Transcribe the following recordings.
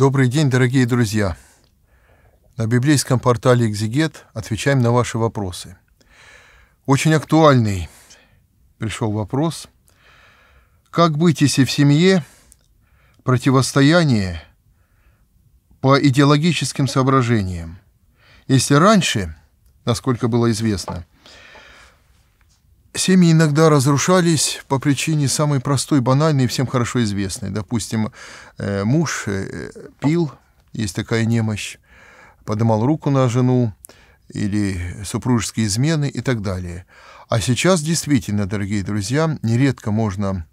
Добрый день, дорогие друзья! На библейском портале «Экзегет» отвечаем на ваши вопросы. Очень актуальный пришел вопрос. Как быть, если в семье противостояние по идеологическим соображениям? Если раньше, насколько было известно – Семьи иногда разрушались по причине самой простой, банальной и всем хорошо известной. Допустим, э, муж э, пил, есть такая немощь, подымал руку на жену, или супружеские измены и так далее. А сейчас действительно, дорогие друзья, нередко можно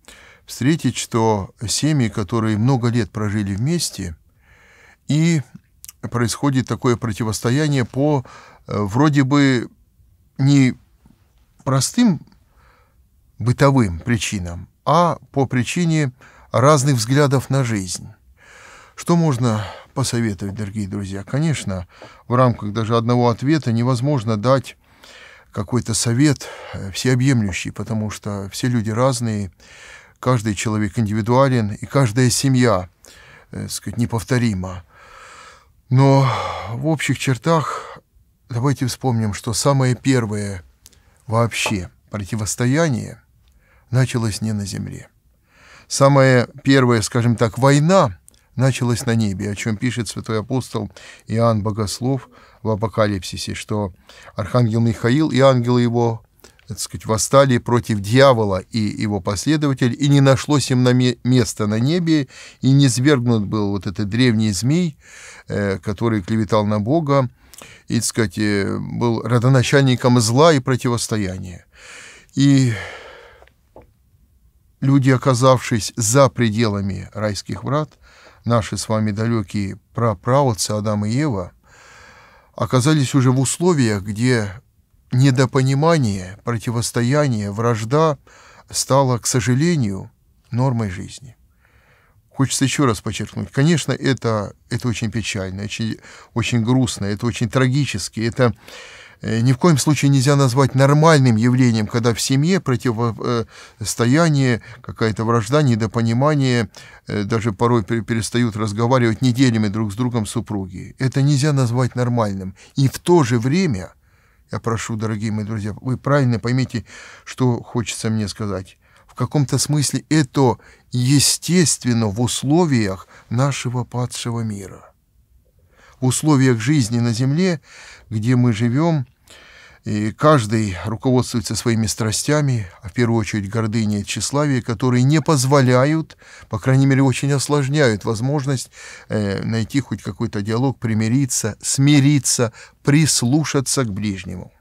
встретить, что семьи, которые много лет прожили вместе, и происходит такое противостояние по э, вроде бы не простым бытовым причинам, а по причине разных взглядов на жизнь. Что можно посоветовать, дорогие друзья? Конечно, в рамках даже одного ответа невозможно дать какой-то совет э, всеобъемлющий, потому что все люди разные, каждый человек индивидуален, и каждая семья, э, так сказать, неповторима. Но в общих чертах давайте вспомним, что самое первое вообще противостояние – началась не на земле. Самая первая, скажем так, война началась на небе, о чем пишет святой апостол Иоанн Богослов в Апокалипсисе, что архангел Михаил и ангелы его так сказать, восстали против дьявола и его последователей, и не нашлось им на места на небе, и не свергнут был вот этот древний змей, э, который клеветал на Бога, и, так сказать, э, был родоначальником зла и противостояния. И люди, оказавшись за пределами райских врат, наши с вами далекие праправодцы Адам и Ева, оказались уже в условиях, где недопонимание, противостояние, вражда стало к сожалению, нормой жизни. Хочется еще раз подчеркнуть, конечно, это, это очень печально, очень, очень грустно, это очень трагически, это Э, ни в коем случае нельзя назвать нормальным явлением, когда в семье противостояние, э, какая-то вражда, недопонимание, э, даже порой перестают разговаривать неделями друг с другом супруги. Это нельзя назвать нормальным. И в то же время, я прошу, дорогие мои друзья, вы правильно поймите, что хочется мне сказать. В каком-то смысле это естественно в условиях нашего падшего мира условиях жизни на Земле, где мы живем, и каждый руководствуется своими страстями, а в первую очередь гордыней и тщеславие, которые не позволяют, по крайней мере, очень осложняют возможность э, найти хоть какой-то диалог, примириться, смириться, прислушаться к ближнему.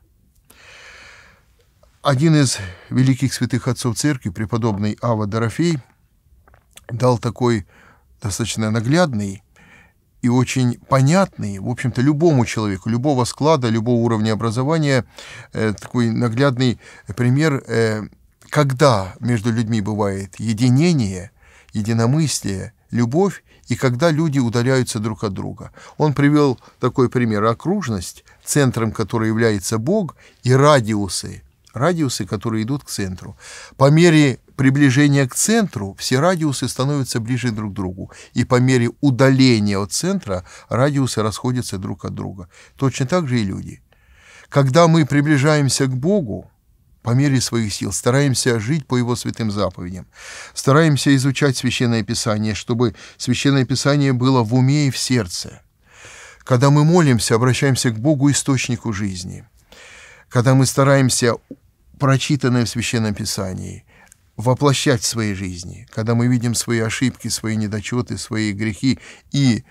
Один из великих святых отцов церкви, преподобный Ава Дорофей, дал такой достаточно наглядный и очень понятный, в общем-то, любому человеку, любого склада, любого уровня образования, э, такой наглядный пример, э, когда между людьми бывает единение, единомыслие, любовь, и когда люди удаляются друг от друга. Он привел такой пример окружность, центром которой является Бог, и радиусы, радиусы, которые идут к центру. По мере приближения к центру все радиусы становятся ближе друг к другу, и по мере удаления от центра радиусы расходятся друг от друга. Точно так же и люди. Когда мы приближаемся к Богу, по мере своих сил, стараемся жить по Его святым заповедям, стараемся изучать Священное Писание, чтобы Священное Писание было в уме и в сердце. Когда мы молимся, обращаемся к Богу, источнику жизни. Когда мы стараемся прочитанное в Священном Писании – воплощать в своей жизни, когда мы видим свои ошибки, свои недочеты, свои грехи и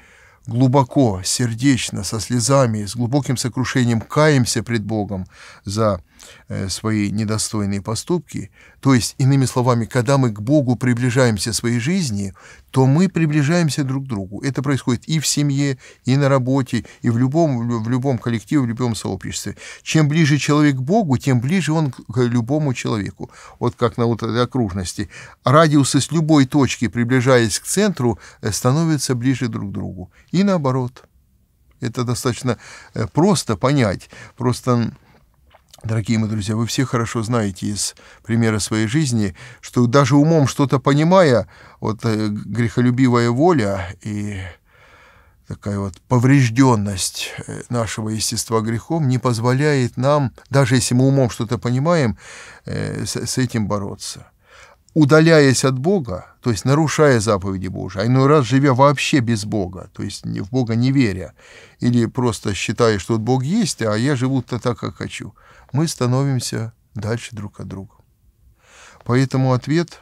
глубоко, сердечно, со слезами, с глубоким сокрушением каемся пред Богом за Э, свои недостойные поступки, то есть, иными словами, когда мы к Богу приближаемся своей жизни, то мы приближаемся друг к другу. Это происходит и в семье, и на работе, и в любом, в любом коллективе, в любом сообществе. Чем ближе человек к Богу, тем ближе он к любому человеку. Вот как на вот этой окружности. Радиусы с любой точки, приближаясь к центру, э, становятся ближе друг к другу. И наоборот. Это достаточно э, просто понять. Просто Дорогие мои друзья, вы все хорошо знаете из примера своей жизни, что даже умом что-то понимая, вот э, грехолюбивая воля и такая вот поврежденность э, нашего естества грехом не позволяет нам, даже если мы умом что-то понимаем, э, с этим бороться удаляясь от Бога, то есть нарушая заповеди Божьи, а иной раз живя вообще без Бога, то есть в Бога не веря, или просто считая, что вот Бог есть, а я живу-то так, как хочу, мы становимся дальше друг от друга. Поэтому ответ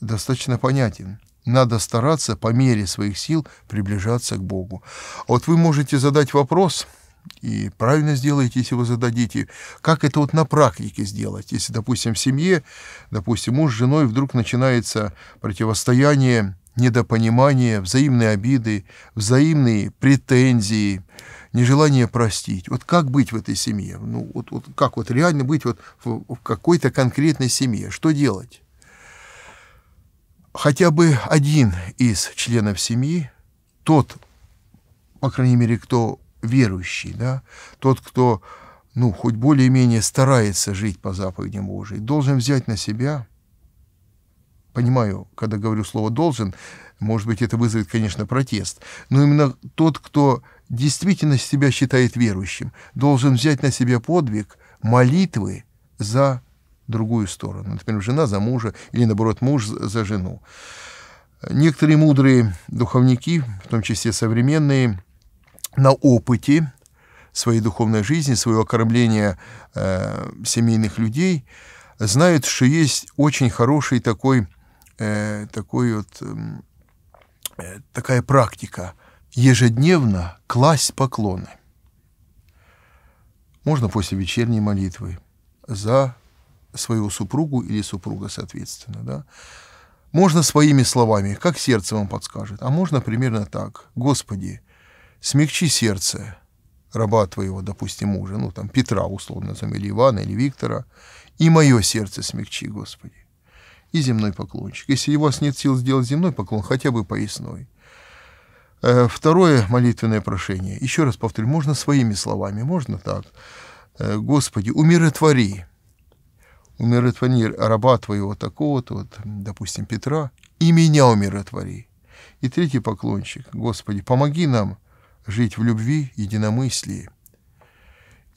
достаточно понятен. Надо стараться по мере своих сил приближаться к Богу. А вот вы можете задать вопрос – и правильно сделаете, если вы зададите, как это вот на практике сделать. Если, допустим, в семье, допустим, муж с женой вдруг начинается противостояние, недопонимание, взаимные обиды, взаимные претензии, нежелание простить. Вот как быть в этой семье? Ну, вот, вот как вот реально быть вот в, в какой-то конкретной семье? Что делать? Хотя бы один из членов семьи, тот, по крайней мере, кто верующий, да, тот, кто, ну, хоть более-менее старается жить по заповедям Божьей, должен взять на себя, понимаю, когда говорю слово «должен», может быть, это вызовет, конечно, протест, но именно тот, кто действительно себя считает верующим, должен взять на себя подвиг молитвы за другую сторону. Например, жена за мужа или, наоборот, муж за жену. Некоторые мудрые духовники, в том числе современные, на опыте своей духовной жизни, своего окормления э, семейных людей, знают, что есть очень хороший такой, э, такой вот, эм, э, такая практика ежедневно класть поклоны. Можно после вечерней молитвы за своего супругу или супруга, соответственно, да, можно своими словами, как сердце вам подскажет, а можно примерно так. «Господи, смягчи сердце раба твоего, допустим, мужа, ну, там, Петра, условно, там, или Ивана, или Виктора, и мое сердце смягчи, Господи. И земной поклончик. Если у вас нет сил сделать земной поклон, хотя бы поясной. Э, второе молитвенное прошение. Еще раз повторю, можно своими словами, можно так. «Э, Господи, умиротвори. Умиротвори раба твоего такого-то, вот, допустим, Петра, и меня умиротвори. И третий поклончик. Господи, помоги нам – жить в любви, единомыслии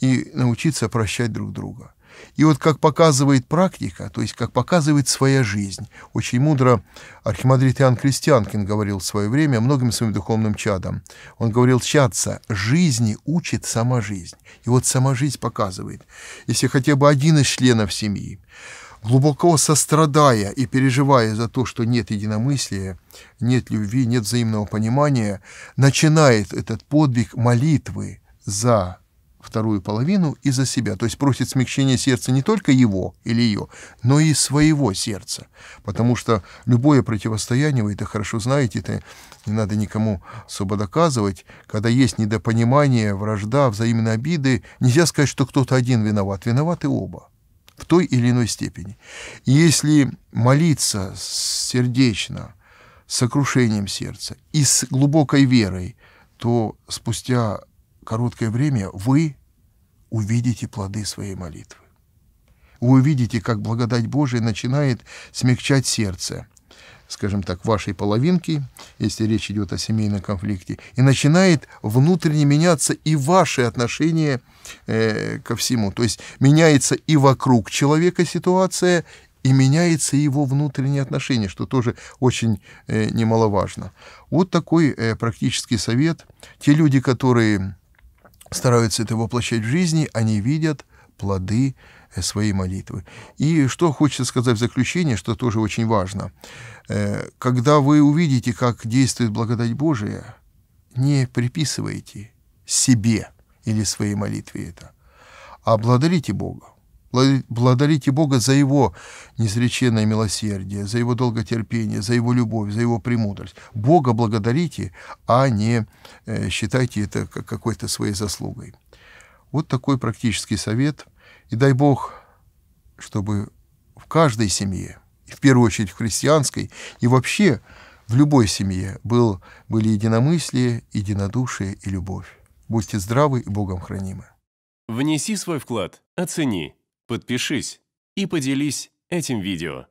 и научиться прощать друг друга. И вот как показывает практика, то есть как показывает своя жизнь, очень мудро архимандрит Иоанн Крестьянкин говорил в свое время многим своим духовным чадам. Он говорил, чадца, жизни учит сама жизнь. И вот сама жизнь показывает. Если хотя бы один из членов семьи глубоко сострадая и переживая за то, что нет единомыслия, нет любви, нет взаимного понимания, начинает этот подвиг молитвы за вторую половину и за себя. То есть просит смягчения сердца не только его или ее, но и своего сердца. Потому что любое противостояние, вы это хорошо знаете, это не надо никому особо доказывать, когда есть недопонимание, вражда, взаимные обиды, нельзя сказать, что кто-то один виноват. Виноваты оба в той или иной степени. И если молиться сердечно, с сокрушением сердца и с глубокой верой, то спустя короткое время вы увидите плоды своей молитвы. Вы увидите, как благодать Божия начинает смягчать сердце – скажем так, вашей половинки, если речь идет о семейном конфликте, и начинает внутренне меняться и ваши отношения э, ко всему. То есть меняется и вокруг человека ситуация, и меняется его внутренние отношения, что тоже очень э, немаловажно. Вот такой э, практический совет. Те люди, которые стараются это воплощать в жизни, они видят плоды Э, свои молитвы. И что хочется сказать в заключение, что тоже очень важно. Э, когда вы увидите, как действует благодать Божия, не приписывайте себе или своей молитве это, а благодарите Бога. Благодарите Бога за Его незреченное милосердие, за Его долготерпение, за Его любовь, за Его премудрость. Бога благодарите, а не э, считайте это какой-то своей заслугой. Вот такой практический совет – и дай Бог, чтобы в каждой семье, в первую очередь в христианской, и вообще в любой семье был, были единомыслие, единодушие и любовь. Будьте здравы и Богом хранимы. Внеси свой вклад, оцени, подпишись и поделись этим видео.